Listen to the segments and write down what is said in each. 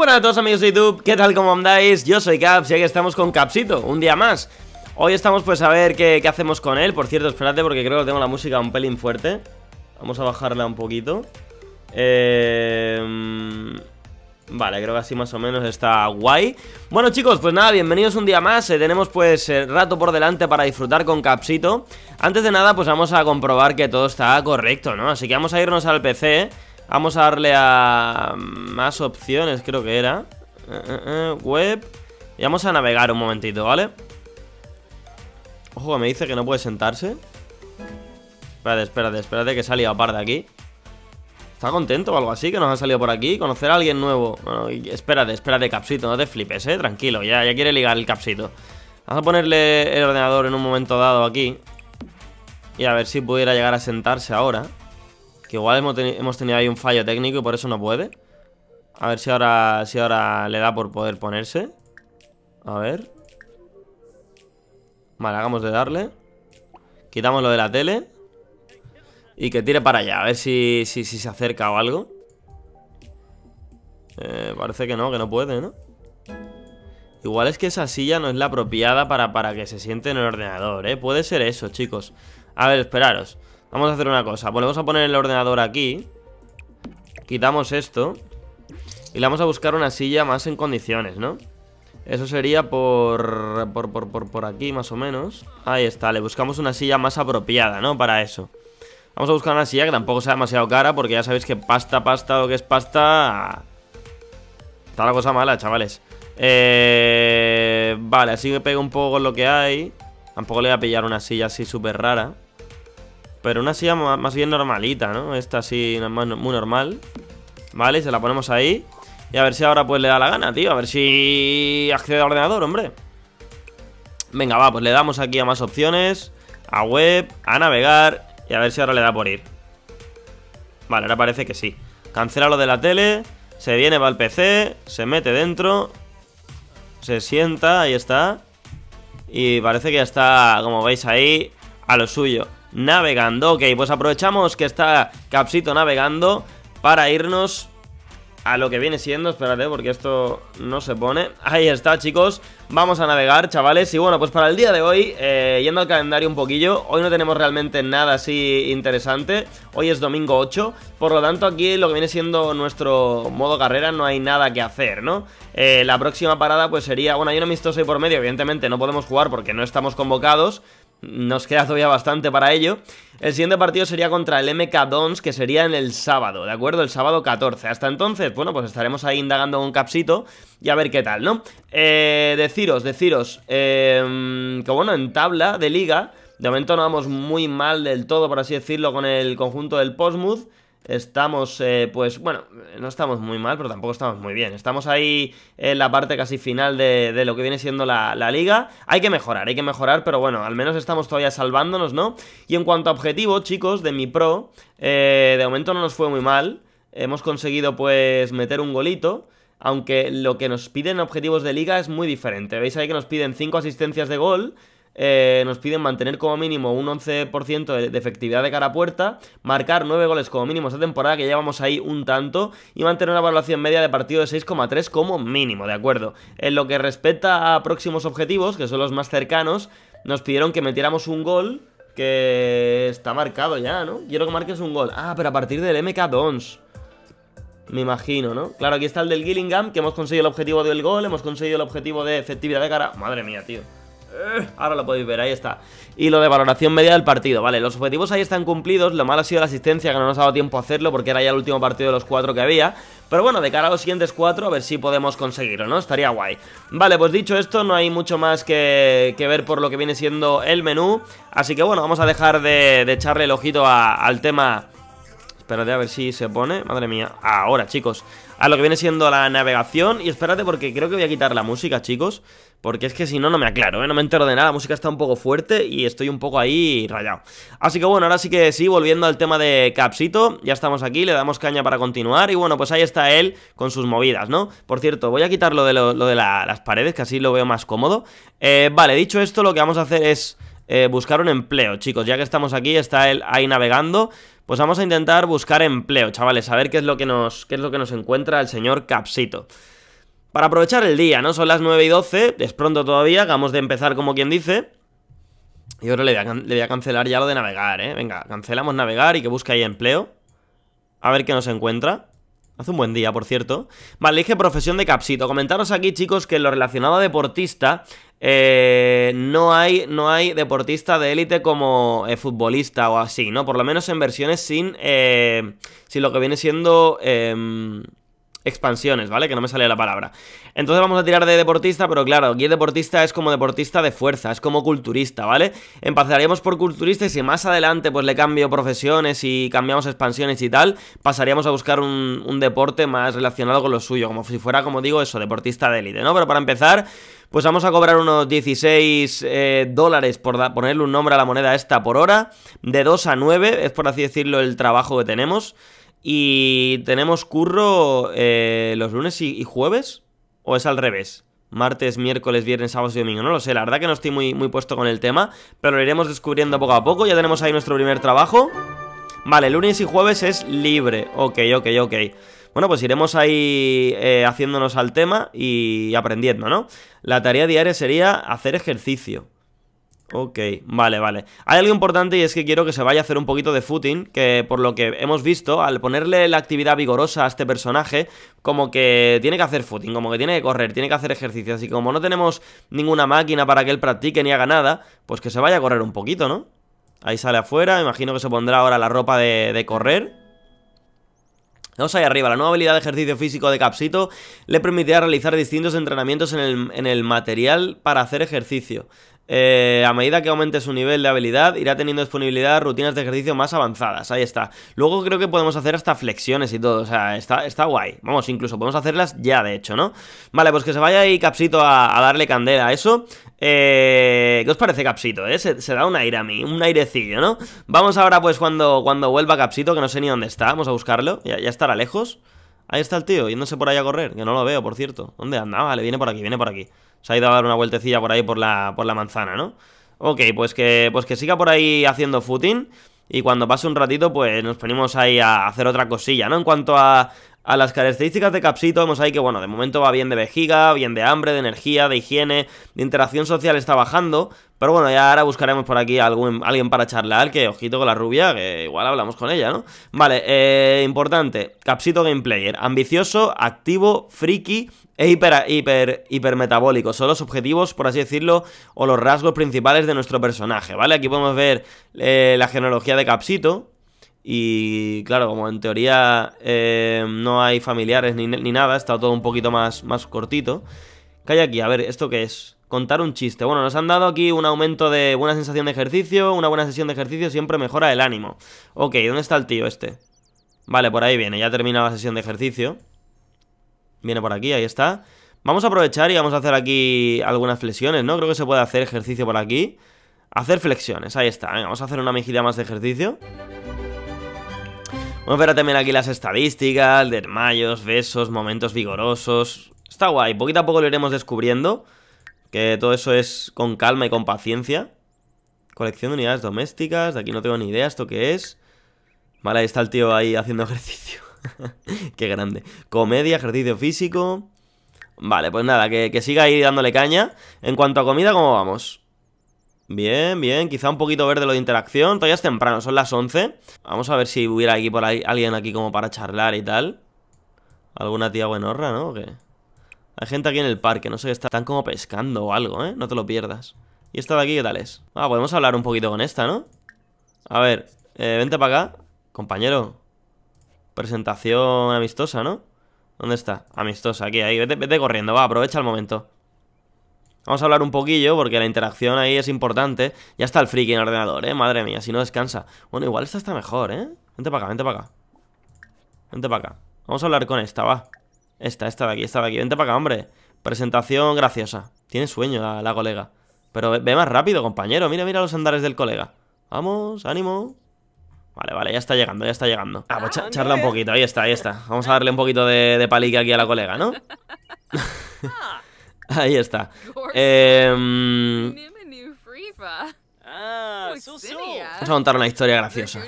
¡Hola a todos amigos de YouTube, ¿qué tal? ¿Cómo andáis? Yo soy Caps y aquí estamos con Capsito, un día más Hoy estamos pues a ver qué, hacemos con él Por cierto, espérate porque creo que tengo la música un pelín fuerte Vamos a bajarla un poquito eh... Vale, creo que así más o menos está guay Bueno chicos, pues nada, bienvenidos un día más eh, Tenemos pues el eh, rato por delante para disfrutar con Capsito Antes de nada pues vamos a comprobar que todo está correcto, ¿no? Así que vamos a irnos al PC Vamos a darle a más opciones, creo que era. Eh, eh, eh, web. Y vamos a navegar un momentito, ¿vale? Ojo, me dice que no puede sentarse. Espérate, espérate, espérate, que se ha par de aquí. ¿Está contento o algo así que nos ha salido por aquí? ¿Conocer a alguien nuevo? espérate, espérate, Capsito, no te flipes, eh. Tranquilo, ya, ya quiere ligar el Capsito. Vamos a ponerle el ordenador en un momento dado aquí. Y a ver si pudiera llegar a sentarse ahora. Que igual hemos, tenido ahí un fallo técnico y por eso no puede. A ver si ahora, si ahora le da por poder ponerse. A ver. Vale, hagamos de darle. Quitamos lo de la tele. Y que tire para allá, a ver si, se acerca o algo. Eh, parece que no, que no puede, ¿no? Igual es que esa silla no es la apropiada para, para que se siente en el ordenador, ¿eh? Puede ser eso, chicos. A ver, esperaros. Vamos a hacer una cosa Volvemos a poner el ordenador aquí Quitamos esto Y le vamos a buscar una silla más en condiciones, ¿no? Eso sería por, por, aquí más o menos Ahí está, le buscamos una silla más apropiada, ¿no? Para eso Vamos a buscar una silla que tampoco sea demasiado cara Porque ya sabéis que pasta, pasta, lo que es pasta Está la cosa mala, chavales eh, Vale, así que pego un poco lo que hay Tampoco le voy a pillar una silla así súper rara pero una silla más bien normalita, ¿no? Esta así muy normal Vale, se la ponemos ahí Y a ver si ahora pues le da la gana, tío A ver si accede al ordenador, hombre Venga, va, pues le damos aquí a más opciones A web, a navegar Y a ver si ahora le da por ir Vale, ahora parece que sí Cancela lo de la tele Se viene, va al PC Se mete dentro Se sienta, ahí está Y parece que ya está, como veis ahí A lo suyo navegando. Ok, pues aprovechamos que está Capsito navegando para irnos a lo que viene siendo, espérate, porque esto no se pone. Ahí está, chicos. Vamos a navegar, chavales. Y bueno, pues para el día de hoy, eh, yendo al calendario un poquillo, hoy no tenemos realmente nada así interesante. Hoy es domingo 8, por lo tanto aquí lo que viene siendo nuestro modo carrera no hay nada que hacer, ¿no? Eh, la próxima parada pues sería, bueno, hay un amistoso ahí por medio, evidentemente no podemos jugar porque no estamos convocados, nos queda todavía bastante para ello. El siguiente partido sería contra el MK Dons, que sería en el sábado, ¿de acuerdo? El sábado 14. Hasta entonces, bueno, pues estaremos ahí indagando un capsito y a ver qué tal, ¿no? Eh, deciros, deciros, em, que bueno, en tabla de liga, de momento no vamos muy mal del todo, por así decirlo, con el conjunto del Postmouth. Estamos, eh, pues bueno, no estamos muy mal, pero tampoco estamos muy bien. Estamos ahí en la parte casi final de, lo que viene siendo la, la, liga. Hay que mejorar, hay que mejorar, pero bueno, al menos estamos todavía salvándonos, ¿no? Y en cuanto a objetivo, chicos, de mi pro, eh, de momento no nos fue muy mal. Hemos conseguido pues meter un golito aunque lo que nos piden objetivos de liga es muy diferente. Veis ahí que nos piden 5 asistencias de gol, eh, nos piden mantener como mínimo un 11% de efectividad de cara a puerta, marcar 9 goles como mínimo esta temporada, que ya vamos ahí un tanto, y mantener una valoración media de partido de 6,3 como mínimo, ¿de acuerdo? En lo que respecta a próximos objetivos, que son los más cercanos, nos pidieron que metiéramos un gol que está marcado ya, ¿no? Quiero que marques un gol. Ah, pero a partir del MK Dons. Me imagino, ¿no? Claro, aquí está el del Gillingham, que hemos conseguido el objetivo del gol, hemos conseguido el objetivo de efectividad de cara. Madre mía, tío ahora lo podéis ver, ahí está. Y lo de valoración media del partido, vale, los objetivos ahí están cumplidos, lo malo ha sido la asistencia, que no nos ha dado tiempo a hacerlo porque era ya el último partido de los cuatro que había. Pero bueno, de cara a los siguientes cuatro, a ver si podemos conseguirlo, ¿no? Estaría guay. Vale, pues dicho esto, no hay mucho más que, ver por lo que viene siendo el menú. Así que bueno, vamos a dejar de, echarle el ojito al tema... Espérate a ver si se pone. Madre mía. Ahora, chicos. A lo que viene siendo la navegación. Y espérate porque creo que voy a quitar la música, chicos. Porque es que si no, no me aclaro, ¿eh? no me entero de nada. La música está un poco fuerte y estoy un poco ahí rayado. Así que bueno, ahora sí que sí, volviendo al tema de Capsito. Ya estamos aquí, le damos caña para continuar. Y bueno, pues ahí está él con sus movidas, ¿no? Por cierto, voy a quitar lo de, de las paredes, que así lo veo más cómodo. Eh, vale, dicho esto, lo que vamos a hacer es eh, buscar un empleo, chicos. Ya que estamos aquí, está él ahí navegando. Pues vamos a intentar buscar empleo, chavales, a ver qué es lo que nos, qué es lo que nos encuentra el señor Capsito. Para aprovechar el día, ¿no? Son las 9 y 12, es pronto todavía, acabamos de empezar como quien dice. Y ahora le voy, a, cancelar ya lo de navegar, ¿eh? Venga, cancelamos navegar y que busque ahí empleo. A ver qué nos encuentra. Hace un buen día, por cierto. Vale, dije profesión de capsito. Comentaros aquí, chicos, que lo relacionado a deportista, eh, no, hay, no hay deportista de élite como eh, futbolista o así, ¿no? Por lo menos en versiones sin, eh, sin lo que viene siendo... Em, expansiones, ¿vale? Que no me sale la palabra. Entonces vamos a tirar de deportista, pero claro, aquí deportista es como deportista de fuerza, es como culturista, ¿vale? Empezaríamos por culturista y si más adelante pues le cambio profesiones y cambiamos expansiones y tal, pasaríamos a buscar un, deporte más relacionado con lo suyo, como si fuera, como digo, eso, deportista de élite, ¿no? Pero para empezar... Pues vamos a cobrar unos 16 eh, dólares por ponerle un nombre a la moneda esta por hora. De 2 a 9, es por así decirlo el trabajo que tenemos. Y tenemos curro eh, los lunes y, jueves, o es al revés. Martes, miércoles, viernes, sábado y domingo. No lo sé, la verdad que no estoy muy, muy puesto con el tema, pero lo iremos descubriendo poco a poco. Ya tenemos ahí nuestro primer trabajo. Vale, lunes y jueves es libre. Ok, ok, ok. Bueno, pues iremos ahí eh, haciéndonos al tema y aprendiendo, ¿no? La tarea diaria sería hacer ejercicio. Ok, vale, vale. Hay algo importante y es que quiero que se vaya a hacer un poquito de footing, que por lo que hemos visto, al ponerle la actividad vigorosa a este personaje, como que tiene que hacer footing, como que tiene que correr, tiene que hacer ejercicio. Así como no tenemos ninguna máquina para que él practique ni haga nada, pues que se vaya a correr un poquito, ¿no? Ahí sale afuera, imagino que se pondrá ahora la ropa de, correr. Vamos ahí arriba, la nueva habilidad de ejercicio físico de Capsito le permitirá realizar distintos entrenamientos en el material para hacer ejercicio. Eh, a medida que aumente su nivel de habilidad, irá teniendo disponibilidad rutinas de ejercicio más avanzadas. Ahí está. Luego creo que podemos hacer hasta flexiones y todo. O sea, está, está guay. Vamos, incluso podemos hacerlas ya, de hecho, ¿no? Vale, pues que se vaya ahí Capsito a, darle candela a eso. Eh, ¿Qué os parece Capsito? Eh? Se, da un aire a mí, un airecillo, ¿no? Vamos ahora pues cuando, cuando vuelva Capsito, que no sé ni dónde está. Vamos a buscarlo. Ya, ya estará lejos. Ahí está el tío, yéndose por allá a correr, que no lo veo, por cierto. ¿Dónde anda? Vale, viene por aquí, viene por aquí. Se ha ido a dar una vueltecilla por ahí por la, por la manzana, ¿no? Ok, pues que, pues que siga por ahí haciendo footing y cuando pase un ratito pues nos ponemos ahí a hacer otra cosilla, ¿no? En cuanto a, las características de Capsito vemos ahí que, bueno, de momento va bien de vejiga, bien de hambre, de energía, de higiene, de interacción social está bajando. Pero bueno, ya ahora buscaremos por aquí a algún, alguien para charlar, que ojito con la rubia, que igual hablamos con ella, ¿no? Vale, eh, importante, Capsito Gameplayer, ambicioso, activo, friki, es hiper, hiper, hipermetabólico. Son los objetivos, por así decirlo, o los rasgos principales de nuestro personaje, ¿vale? Aquí podemos ver eh, la genealogía de Capsito. Y claro, como en teoría eh, no hay familiares ni, nada, está todo un poquito más, más cortito. ¿Qué hay aquí? A ver, ¿esto qué es? Contar un chiste. Bueno, nos han dado aquí un aumento de buena sensación de ejercicio, una buena sesión de ejercicio siempre mejora el ánimo. Ok, ¿dónde está el tío este? Vale, por ahí viene, ya termina la sesión de ejercicio. Viene por aquí, ahí está. Vamos a aprovechar y vamos a hacer aquí algunas flexiones, ¿no? Creo que se puede hacer ejercicio por aquí. Hacer flexiones, ahí está. vamos a hacer una mejilla más de ejercicio. Vamos a ver también aquí las estadísticas, desmayos, besos, momentos vigorosos. Está guay, poquito a poco lo iremos descubriendo. Que todo eso es con calma y con paciencia. Colección de unidades domésticas, de aquí no tengo ni idea esto que es. Vale, ahí está el tío ahí haciendo ejercicio. Qué grande. Comedia, ejercicio físico. Vale, pues nada, que, siga ahí dándole caña. En cuanto a comida, ¿cómo vamos? Bien, bien, quizá un poquito verde lo de interacción. Todavía es temprano, son las 11. Vamos a ver si hubiera aquí por ahí alguien aquí como para charlar y tal. Alguna tía buenorra, ¿no? Hay gente aquí en el parque, no sé, están como pescando o algo, ¿eh? No te lo pierdas. ¿Y esta de aquí qué tal es? Ah, podemos hablar un poquito con esta, ¿no? A ver, eh, vente para acá, compañero. Presentación amistosa, ¿no? ¿Dónde está? Amistosa, aquí, ahí. Vete, corriendo, va, aprovecha el momento. Vamos a hablar un poquillo porque la interacción ahí es importante. Ya está el friki en el ordenador, ¿eh? Madre mía, si no descansa. Bueno, igual esta está mejor, ¿eh? Vente para acá, vente para acá. Vente para acá. Vamos a hablar con esta, va. Esta, esta de aquí, esta de aquí. Vente para acá, hombre. Presentación graciosa. Tiene sueño la, la colega. Pero ve más rápido, compañero. Mira, mira los andares del colega. Vamos, ánimo. Vale, vale, ya está llegando, ya está llegando. Ah, pues charla un poquito, ahí está, ahí está. Vamos a darle un poquito de, de palique aquí a la colega, ¿no? Ah. ahí está. Em, ah, vamos a contar una historia graciosa.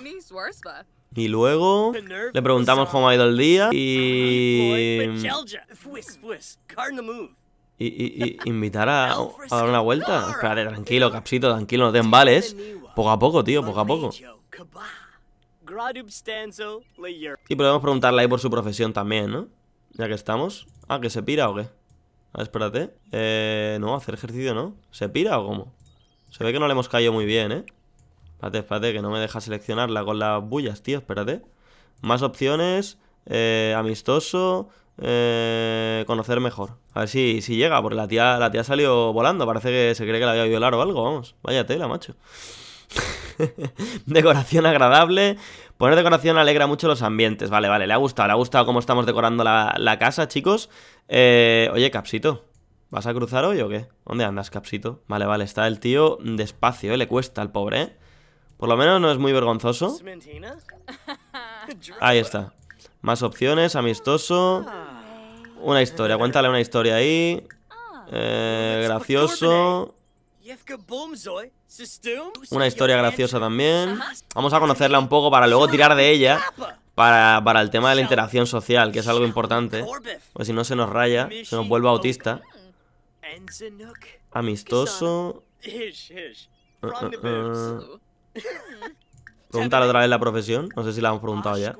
Y luego le preguntamos cómo ha ido el día y... Y, y, y invitar a, dar una vuelta. Espérate, tranquilo, capsito, tranquilo, no te embales. Poco a poco, tío, poco a poco. Y podemos preguntarle ahí por su profesión también, ¿no? Ya que estamos. Ah, que se pira o qué. A ah, ver, espérate. Eh, no, hacer ejercicio no. ¿Se pira o cómo? Se ve que no le hemos caído muy bien, ¿eh? Espérate, espérate, que no me deja seleccionarla con las bullas, tío. Espérate. Más opciones. Eh, amistoso. Eh, conocer mejor. A ver si, llega, porque la tía, la tía salió volando. Parece que se cree que la había violado o algo, vamos. Vaya tela, macho. decoración agradable. Poner decoración alegra mucho los ambientes. Vale, vale, le ha gustado, le ha gustado cómo estamos decorando la, casa, chicos. Eh, oye, Capsito, ¿vas a cruzar hoy o qué? ¿Dónde andas, Capsito? Vale, vale, está el tío despacio, ¿eh? le cuesta al pobre, eh. Por lo menos no es muy vergonzoso. Ahí está. Más opciones, amistoso. Ah. Una historia, cuéntale una historia ahí. Ah. Eh, gracioso. Una historia graciosa también. Vamos a conocerla un poco para luego tirar de ella. Para, el tema de la interacción social, que es algo importante. Pues si no se nos raya, se nos vuelve autista. Amistoso. Uh, uh, uh. Preguntar otra vez la profesión. No sé si la hemos preguntado ya.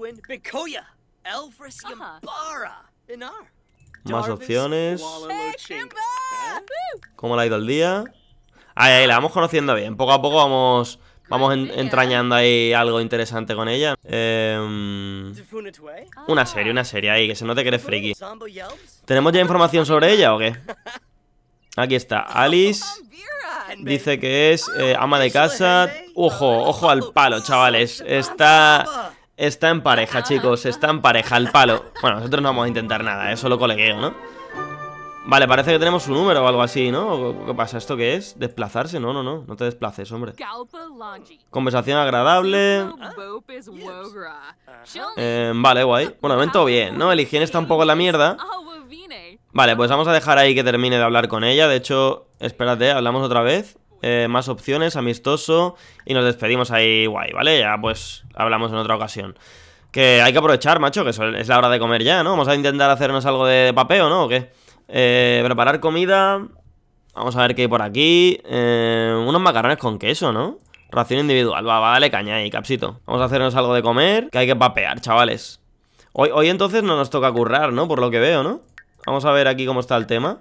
Más opciones. ¿Cómo le ha ido el día? Ahí, ahí, la vamos conociendo bien. Poco a poco vamos, vamos entrañando ahí algo interesante con ella. Em, una ah. serie, una serie ahí, que se no que eres friki. ¿Tenemos ya información sobre ella o qué? Aquí está, Alice dice que es eh, oh, ama de casa. Ojo, ojo al palo, oh, chavales. Está, está en pareja, chicos, está en pareja, al palo. Bueno, nosotros no vamos a intentar nada, eso eh, lo solo colegueo, ¿no? Vale, parece que tenemos un número o algo así, ¿no? ¿Qué pasa? ¿Esto qué es? ¿Desplazarse? No, no, no. No te desplaces, hombre. Conversación agradable. Eh, vale, guay. Bueno, todo bien, ¿no? El higiene está un poco la mierda. Vale, pues vamos a dejar ahí que termine de hablar con ella. De hecho, espérate, hablamos otra vez. Eh, más opciones, amistoso. Y nos despedimos ahí, guay, ¿vale? Ya pues hablamos en otra ocasión. Que hay que aprovechar, macho, que es la hora de comer ya, ¿no? Vamos a intentar hacernos algo de papeo, ¿no? ¿O qué? Eh, preparar comida. Vamos a ver qué hay por aquí. Eh, unos macarrones con queso, ¿no? Ración individual. Va, va, dale caña ahí, capsito. Vamos a hacernos algo de comer. Que hay que papear, chavales. Hoy, hoy entonces no nos toca currar, ¿no? Por lo que veo, ¿no? Vamos a ver aquí cómo está el tema.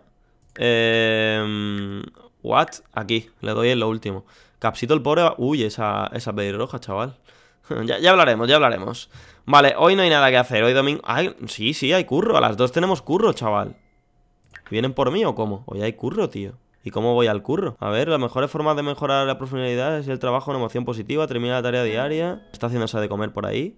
Eh, what? Aquí. Le doy en lo último. Capsito el pobre... Uy, esa, esa pelirroja, chaval. ya, hablaremos, ya hablaremos. Vale, hoy no hay nada que hacer. Hoy domingo... Ay, sí, sí, hay curro. A las dos tenemos curro, chaval. ¿Vienen por mí o cómo? Hoy hay curro, tío. ¿Y cómo voy al curro? A ver, la mejores forma de mejorar la profundidad es el trabajo en emoción positiva, termina la tarea diaria. Está haciéndose de comer por ahí.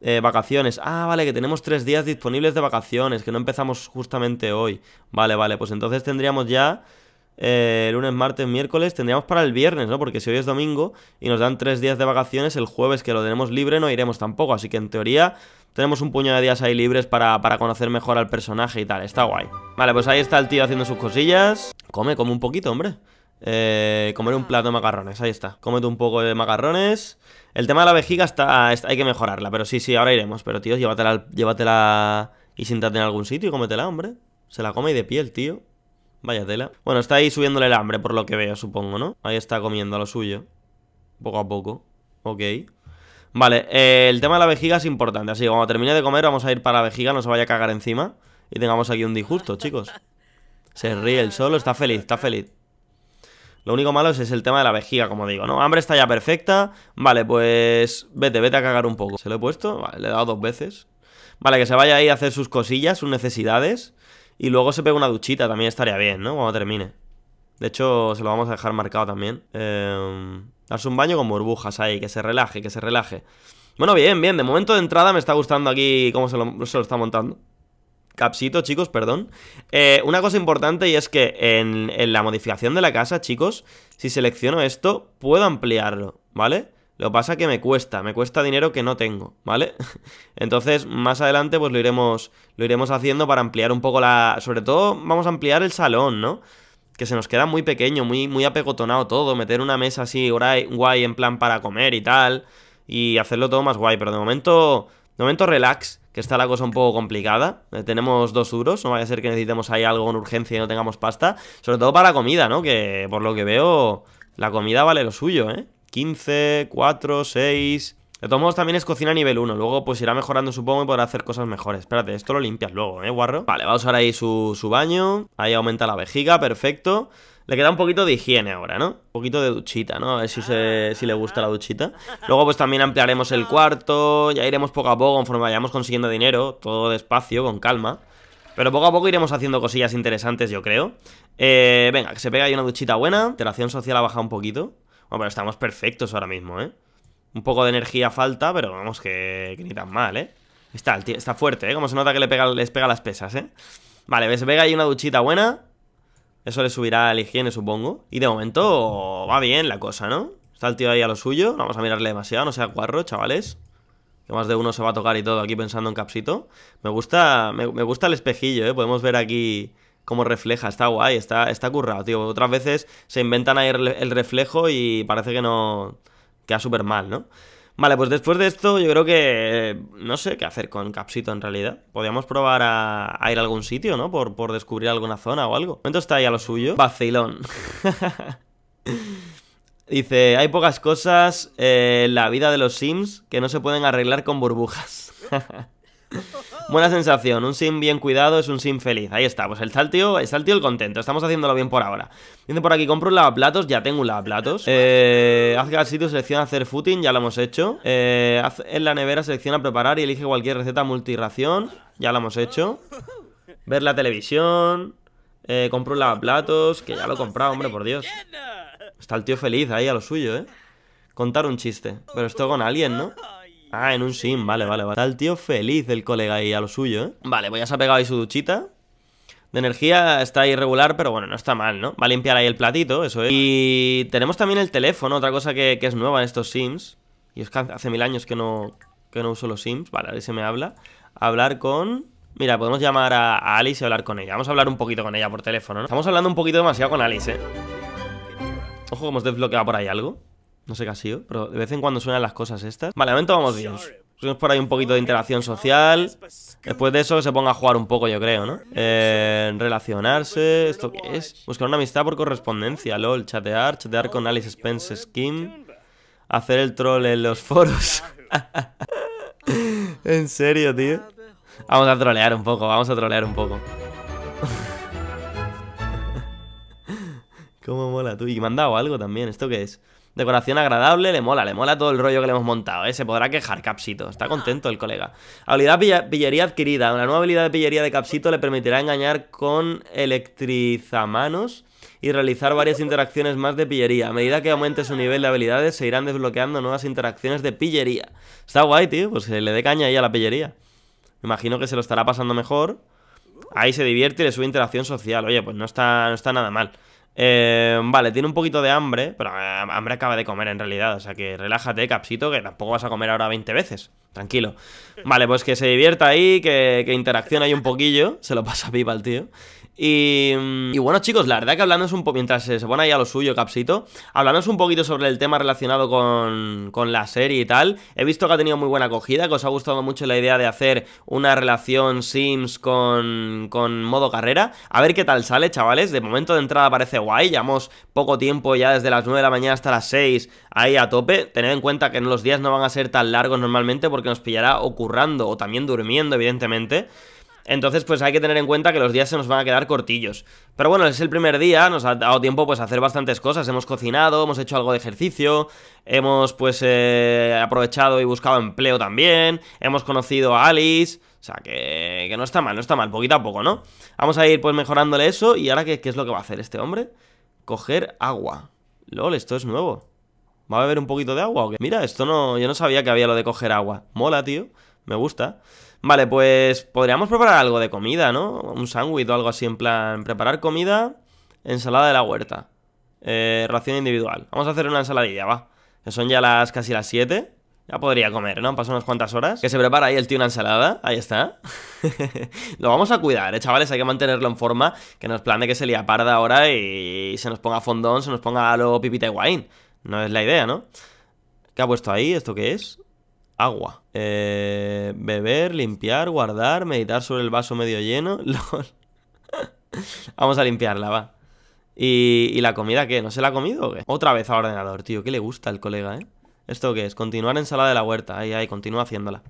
Eh, vacaciones. Ah, vale, que tenemos tres días disponibles de vacaciones, que no empezamos justamente hoy. Vale, vale, pues entonces tendríamos ya eh, lunes, martes, miércoles, tendríamos para el viernes, ¿no? Porque si hoy es domingo y nos dan tres días de vacaciones, el jueves que lo tenemos libre no iremos tampoco, así que en teoría tenemos un puñado de días ahí libres para, conocer mejor al personaje y tal, está guay. Vale, pues ahí está el tío haciendo sus cosillas. Come, come un poquito, hombre. Eh, comer un plato de macarrones, ahí está. Cómete un poco de macarrones. El tema de la vejiga está, está hay que mejorarla, pero sí, sí, ahora iremos. Pero, tío, llévatela, llévatela y siéntate en algún sitio y cómetela, hombre. Se la come y de piel, tío. Vaya tela. Bueno, está ahí subiéndole el hambre por lo que veo, supongo, ¿no? Ahí está comiendo lo suyo. Poco a poco. Ok. Vale, eh, el tema de la vejiga es importante. Así que cuando termine de comer vamos a ir para la vejiga, no se vaya a cagar encima. Y tengamos aquí un disgusto, chicos. Se ríe el solo, está feliz, está feliz. Lo único malo es, es el tema de la vejiga, como digo, ¿no? Hambre está ya perfecta. Vale, pues vete, vete a cagar un poco. ¿Se lo he puesto? Vale, le he dado dos veces. Vale, que se vaya ahí a hacer sus cosillas, sus necesidades. Y luego se pega una duchita, también estaría bien, ¿no? Cuando termine. De hecho, se lo vamos a dejar marcado también. Eh, darse un baño con burbujas ahí, que se relaje, que se relaje. Bueno, bien, bien. De momento de entrada me está gustando aquí cómo se lo, está montando. Capsito, chicos, perdón. Eh, una cosa importante y es que en, en, la modificación de la casa, chicos, si selecciono esto, puedo ampliarlo, ¿vale? Lo pasa que me cuesta, me cuesta dinero que no tengo, ¿vale? Entonces, más adelante, pues lo iremos, lo iremos haciendo para ampliar un poco la... Sobre todo, vamos a ampliar el salón, ¿no? Que se nos queda muy pequeño, muy, muy apegotonado todo, meter una mesa así guay en plan para comer y tal, y hacerlo todo más guay, pero de momento, de momento relax, que está la cosa un poco complicada. Eh, tenemos dos duros no vaya a ser que necesitemos ahí algo en urgencia y no tengamos pasta, sobre todo para la comida, ¿no? Que por lo que veo, la comida vale lo suyo, ¿eh? 15, 4, 6... De todos modos, también es cocina nivel 1. Luego, pues irá mejorando, supongo, y podrá hacer cosas mejores. Espérate, esto lo limpias luego, ¿eh, guarro? Vale, vamos a usar ahí su, baño. Ahí aumenta la vejiga, perfecto. Le queda un poquito de higiene ahora, ¿no? Un poquito de duchita, ¿no? A ver si, le gusta la duchita. Luego pues también ampliaremos el cuarto, ya iremos poco a poco conforme vayamos consiguiendo dinero, todo despacio, con calma. Pero poco a poco iremos haciendo cosillas interesantes, yo creo. Eh, venga, que se pega ahí una duchita buena. Interacción social ha bajado un poquito. Bueno, pero estamos perfectos ahora mismo, ¿eh? Un poco de energía falta, pero vamos, que, ni tan mal, ¿eh? Está, está fuerte, ¿eh? Como se nota que le pega, les pega las pesas, ¿eh? Vale, ves, Vega y una duchita buena. Eso le subirá la higiene, supongo. Y de momento va bien la cosa, ¿no? Está el tío ahí a lo suyo. No vamos a mirarle demasiado, no sea guarro, chavales. Que más de uno se va a tocar y todo aquí pensando en capsito. Me gusta, me gusta el espejillo, ¿eh? Podemos ver aquí como refleja, está guay, está, está currado, tío. Otras veces se inventan ahí el reflejo y parece que no. queda súper mal, ¿no? Vale, pues después de esto, yo creo que. No sé qué hacer con Capsito en realidad. Podríamos probar a, ir a algún sitio, ¿no? Por, por descubrir alguna zona o algo. Momento está ahí a lo suyo. Vacilón. Dice: Hay pocas cosas eh, en la vida de los Sims que no se pueden arreglar con burbujas. Buena sensación, un sim bien cuidado es un sim feliz. Ahí está, pues está el tío, el el contento, estamos haciéndolo bien por ahora. Dice por aquí, compro un lavaplatos, ya tengo un lavaplatos. Eh, haz el sitio, selecciona hacer footing, ya lo hemos hecho. Eh, en la nevera, selecciona preparar y elige cualquier receta Multiración, ya lo hemos hecho. Ver la televisión, eh, compro un lavaplatos, que ya lo he comprado, hombre, por Dios. Está el tío feliz ahí a lo suyo, ¿eh? Contar un chiste, pero esto con alguien, ¿no? Ah, en un sim, vale, vale, vale. Está el tío feliz, el colega ahí, a lo suyo, ¿eh? Vale, pues ya se ha pegado ahí su duchita. De energía está irregular, pero bueno, no está mal, ¿no? Va a limpiar ahí el platito, eso es. Y tenemos también el teléfono, otra cosa que, es nueva en estos sims. Y es que hace mil años que no, no uso los sims. Vale, ahí se me habla. Hablar con... Mira, podemos llamar a, Alice y hablar con ella. Vamos a hablar un poquito con ella por teléfono, ¿no? Estamos hablando un poquito demasiado con Alice, ¿eh? Ojo, hemos desbloqueado por ahí algo. No sé qué ha sido, pero de vez en cuando suenan las cosas estas. Vale, momento vamos bien. Tenemos por ahí un poquito de interacción social. Después de eso se ponga a jugar un poco, yo creo, ¿no? Eh, relacionarse. ¿Esto qué es? Buscar una amistad por correspondencia, lol. Chatear, chatear con Alice Spence Skin. Hacer el troll en los foros. en serio, tío. Vamos a trolear un poco, vamos a trolear un poco. Cómo mola tú. Y me han dado algo también. ¿Esto qué es? Decoración agradable, le mola, le mola todo el rollo que le hemos montado, ¿eh? Se podrá quejar Capsito, está contento el colega. Habilidad pillería adquirida. Una nueva habilidad de pillería de Capsito le permitirá engañar con electrizamanos y realizar varias interacciones más de pillería. A medida que aumente su nivel de habilidades, se irán desbloqueando nuevas interacciones de pillería. Está guay, tío, pues se le dé caña ahí a la pillería. Me imagino que se lo estará pasando mejor. Ahí se divierte y le sube interacción social. Oye, pues no está, no está nada mal. Eh, vale, tiene un poquito de hambre, pero eh, hambre acaba de comer en realidad, o sea que relájate, capsito, que tampoco vas a comer ahora 20 veces, tranquilo. Vale, pues que se divierta ahí, que, que interaccione ahí un poquillo, se lo pasa pipa al tío. Y, bueno, chicos, la verdad que hablamos un poco, mientras se pone ahí a lo suyo, Capsito, Hablamos un poquito sobre el tema relacionado con, con, la serie y tal, he visto que ha tenido muy buena acogida, que os ha gustado mucho la idea de hacer una relación Sims con, con modo carrera. A ver qué tal sale, chavales. De momento de entrada parece guay, llevamos poco tiempo ya desde las 9 de la mañana hasta las 6 ahí a tope. Tened en cuenta que los días no van a ser tan largos normalmente porque nos pillará ocurrando, o también durmiendo, evidentemente. Entonces pues hay que tener en cuenta que los días se nos van a quedar cortillos. Pero bueno, es el primer día, nos ha dado tiempo pues a hacer bastantes cosas. Hemos cocinado, hemos hecho algo de ejercicio, hemos pues eh, aprovechado y buscado empleo también, hemos conocido a Alice... O sea, que, que, no está mal, no está mal, poquito a poco, ¿no? Vamos a ir pues mejorándole eso y ahora ¿qué, qué es lo que va a hacer este hombre? Coger agua. LOL, esto es nuevo. ¿Va a beber un poquito de agua o qué? Mira, esto no... Yo no sabía que había lo de coger agua. Mola, tío. Me gusta. Vale, pues podríamos preparar algo de comida, ¿no? Un sándwich o algo así, en plan, preparar comida, ensalada de la huerta. Eh, ración individual. Vamos a hacer una ensaladilla, va. Que son ya las casi las 7. Ya podría comer, ¿no? Han unas cuantas horas. Que se prepara ahí el tío una ensalada. Ahí está. lo vamos a cuidar, ¿eh, chavales? Hay que mantenerlo en forma. Que nos plane que se lía parda ahora y se nos ponga fondón, se nos ponga lo pipita y wine. No es la idea, ¿no? ¿Qué ha puesto ahí? ¿Esto qué es? agua. Eh, beber, limpiar, guardar, meditar sobre el vaso medio lleno. Vamos a limpiarla, va. ¿Y, la comida qué? ¿No se la ha comido o qué? Otra vez al ordenador, tío. ¿Qué le gusta al colega, eh? ¿Esto qué es? Continuar ensalada de la huerta. Ahí, ahí, continúa haciéndola.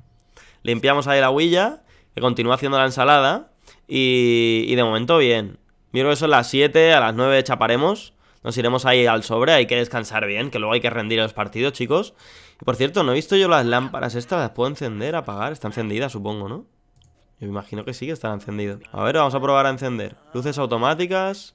Limpiamos ahí la huilla, que continúa haciendo la ensalada. Y, y de momento, bien. Miro eso las 7, a las 9 chaparemos. Nos iremos ahí al sobre, hay que descansar bien, que luego hay que rendir los partidos, chicos. Y por cierto, no he visto yo las lámparas estas, las puedo encender, apagar. Está encendida, supongo, ¿no? Yo me imagino que sí que está encendido. A ver, vamos a probar a encender. Luces automáticas.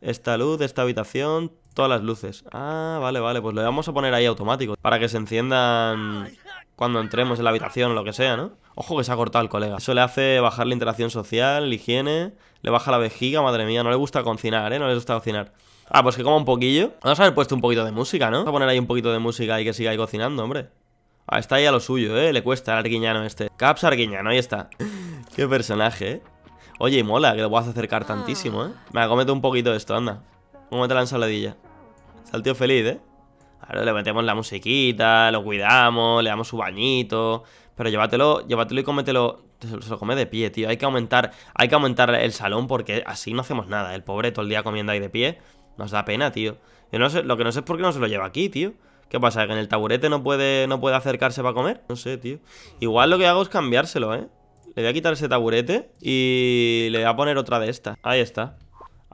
Esta luz, esta habitación, todas las luces. Ah, vale, vale, pues lo vamos a poner ahí automático. Para que se enciendan cuando entremos en la habitación o lo que sea, ¿no? Ojo que se ha cortado el colega. Eso le hace bajar la interacción social, la higiene, le baja la vejiga, madre mía, no le gusta cocinar, ¿eh? No le gusta cocinar. Ah, pues que coma un poquillo. Vamos a haber puesto un poquito de música, ¿no? Vamos a poner ahí un poquito de música y que siga ahí cocinando, hombre. Ah, está ahí a lo suyo, ¿eh? Le cuesta al arguiñano este. Caps arquiñano, ahí está. Qué personaje, ¿eh? Oye, mola, que lo a acercar tantísimo, ¿eh? Ah. Venga, cómete un poquito de esto, anda. Cómete la ensaladilla. Está el tío feliz, ¿eh? Ahora le metemos la musiquita, lo cuidamos, le damos su bañito. Pero llévatelo, llévatelo y cómetelo. Se lo come de pie, tío. Hay que aumentar, hay que aumentar el salón porque así no hacemos nada. El pobre todo el día comiendo ahí de pie. Nos da pena, tío. Yo no sé, lo que no sé es por qué no se lo lleva aquí, tío. ¿Qué pasa? ¿Que en el taburete no puede, no puede acercarse para comer? No sé, tío. Igual lo que hago es cambiárselo, ¿eh? Le voy a quitar ese taburete y le voy a poner otra de estas. Ahí está.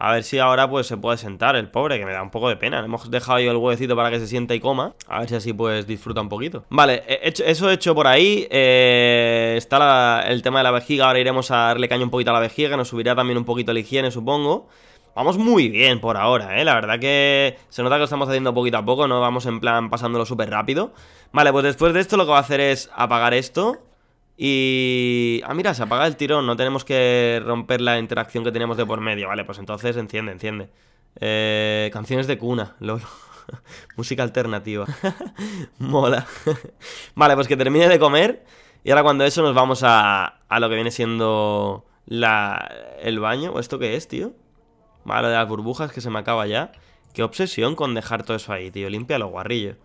A ver si ahora pues se puede sentar el pobre, que me da un poco de pena. hemos dejado yo el huevecito para que se sienta y coma. A ver si así pues disfruta un poquito. Vale, he hecho, eso hecho por ahí. Eh, está el tema de la vejiga. Ahora iremos a darle caño un poquito a la vejiga. Nos subirá también un poquito la higiene, supongo. Vamos muy bien por ahora, ¿eh? La verdad que se nota que lo estamos haciendo poquito a poco, no vamos en plan pasándolo súper rápido. Vale, pues después de esto lo que va a hacer es apagar esto. Y... Ah, mira, se apaga el tirón, no tenemos que romper la interacción que tenemos de por medio. Vale, pues entonces enciende, enciende. Eh... Canciones de cuna, lol. Música alternativa. Mola. vale, pues que termine de comer. Y ahora cuando eso nos vamos a, a lo que viene siendo la, el baño. ¿O esto qué es, tío? lo de las burbujas que se me acaba ya. Qué obsesión con dejar todo eso ahí, tío. Limpia los guarrillos.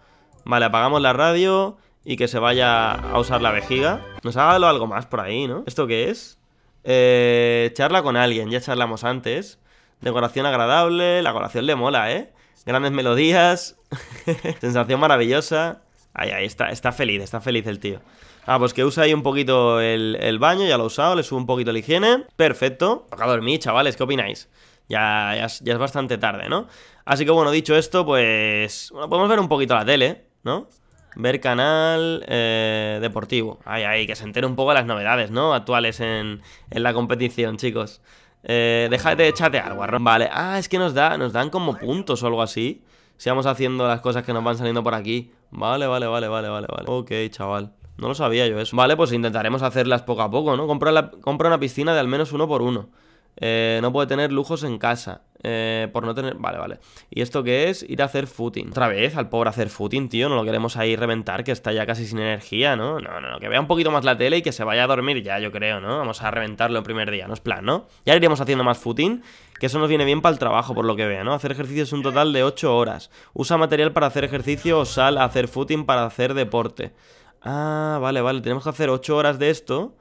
Vale, apagamos la radio y que se vaya a usar la vejiga. Nos hágalo algo más por ahí, ¿no? ¿Esto qué es? Eh, charla con alguien, ya charlamos antes. Decoración agradable, la decoración le mola, ¿eh? Grandes melodías, sensación maravillosa. Ay ahí, está, está feliz, está feliz el tío. Ah, pues que usa ahí un poquito el, baño, ya lo ha usado, le subo un poquito la higiene. Perfecto. Toca dormir, chavales, ¿qué opináis? ya, es, bastante tarde, ¿no? Así que bueno, dicho esto, pues... Bueno, podemos ver un poquito la tele, ¿no? Ver canal eh, deportivo. Ay, ay, que se entere un poco de las novedades, ¿no? Actuales en, la competición, chicos. Eh, deja de chatear, guarrón. Vale. Ah, es que nos, da, nos dan como puntos o algo así. Si vamos haciendo las cosas que nos van saliendo por aquí. Vale, vale, vale, vale, vale, vale. Ok, chaval. No lo sabía yo eso. Vale, pues intentaremos hacerlas poco a poco, ¿no? Compra, la, compra una piscina de al menos uno por uno. Eh, no puede tener lujos en casa. Eh, por no tener. Vale, vale. ¿Y esto qué es? Ir a hacer footing. Otra vez, al pobre hacer footing, tío. No lo queremos ahí reventar, que está ya casi sin energía, ¿no? No, no, no. Que vea un poquito más la tele y que se vaya a dormir ya, yo creo, ¿no? Vamos a reventarlo el primer día, ¿no? Es plan, ¿no? Ya iremos haciendo más footing, que eso nos viene bien para el trabajo, por lo que vea, ¿no? Hacer ejercicio es un total de 8 horas. Usa material para hacer ejercicio o sal a hacer footing para hacer deporte. Ah, vale, vale. Tenemos que hacer 8 horas de esto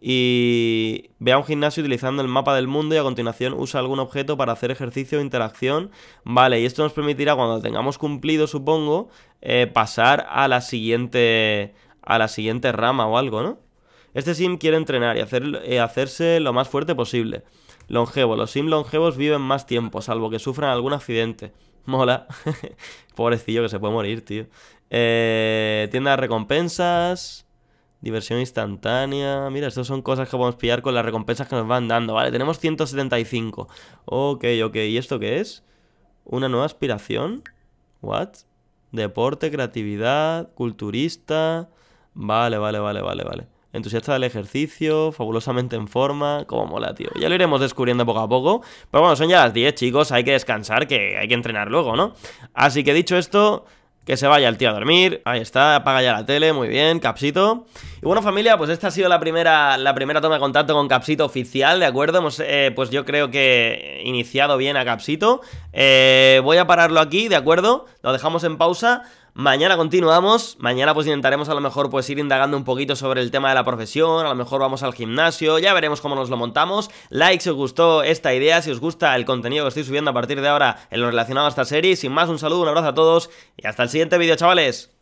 y vea un gimnasio utilizando el mapa del mundo y a continuación usa algún objeto para hacer ejercicio o interacción. Vale, y esto nos permitirá cuando tengamos cumplido, supongo, eh, pasar a la siguiente a la siguiente rama o algo, ¿no? Este sim quiere entrenar y hacer, eh, hacerse lo más fuerte posible. Longevo, los sim longevos viven más tiempo, salvo que sufran algún accidente. Mola. Pobrecillo que se puede morir, tío. Eh, tienda de recompensas. Diversión instantánea. Mira, estas son cosas que podemos pillar con las recompensas que nos van dando. Vale, tenemos 175. Ok, ok. ¿Y esto qué es? Una nueva aspiración. What? Deporte, creatividad, culturista. Vale, vale, vale, vale, vale. Entusiasta del ejercicio, fabulosamente en forma, como mola, tío. Ya lo iremos descubriendo poco a poco. Pero bueno, son ya las 10, chicos, hay que descansar, que hay que entrenar luego, ¿no? Así que dicho esto, que se vaya el tío a dormir. Ahí está, apaga ya la tele, muy bien, Capsito. Y bueno, familia, pues esta ha sido la primera, la primera toma de contacto con Capsito oficial, ¿de acuerdo? Eh, pues yo creo que iniciado bien a Capsito. Eh, voy a pararlo aquí, ¿de acuerdo? Lo dejamos en pausa. Mañana continuamos, mañana pues intentaremos a lo mejor pues ir indagando un poquito sobre el tema de la profesión, a lo mejor vamos al gimnasio, ya veremos cómo nos lo montamos. Like si os gustó esta idea, si os gusta el contenido que estoy subiendo a partir de ahora en lo relacionado a esta serie. Sin más, un saludo, un abrazo a todos y hasta el siguiente vídeo, chavales.